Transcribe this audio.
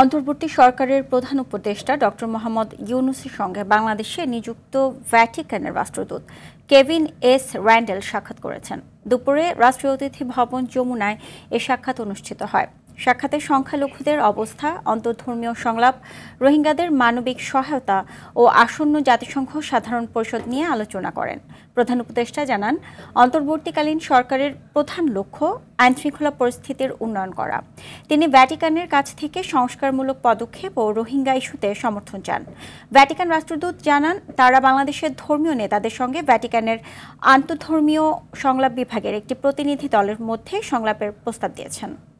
অন্তর্বর্তী সরকারের প্রধান উপদেষ্টা ডক্টর মোহাম্মদ ইউনুসের সঙ্গে বাংলাদেশে নিযুক্ত ভ্যাটিকানের রাষ্ট্রদূত কেভিন এস র্যান্ডেল সাক্ষাৎ করেছেন দুপুরে রাষ্ট্রীয় অতিথি ভবন যমুনায় এ সাক্ষাৎ অনুষ্ঠিত হয় সাক্ষাতে সংখ্যালঘুদের অবস্থা অন্তর্ধর্মীয় সংলাপ রোহিঙ্গাদের মানবিক সহায়তা ও আসন্ন জাতিসংঘ সাধারণ পরিষদ নিয়ে আলোচনা করেন প্রধান উপদেষ্টা জানান অন্তর্বর্তীকালীন সরকারের প্রধান লক্ষ্য আইনশৃঙ্খলা পরিস্থিতির উন্নয়ন করা তিনি ভ্যাটিকানের কাছ থেকে সংস্কারমূলক পদক্ষেপ ও রোহিঙ্গা ইস্যুতে সমর্থন চান ভ্যাটিকান রাষ্ট্রদূত জানান তারা বাংলাদেশের ধর্মীয় নেতাদের সঙ্গে ভ্যাটিকানের আন্তধর্মীয় সংলাপ বিভাগের একটি প্রতিনিধি দলের মধ্যে সংলাপের প্রস্তাব দিয়েছেন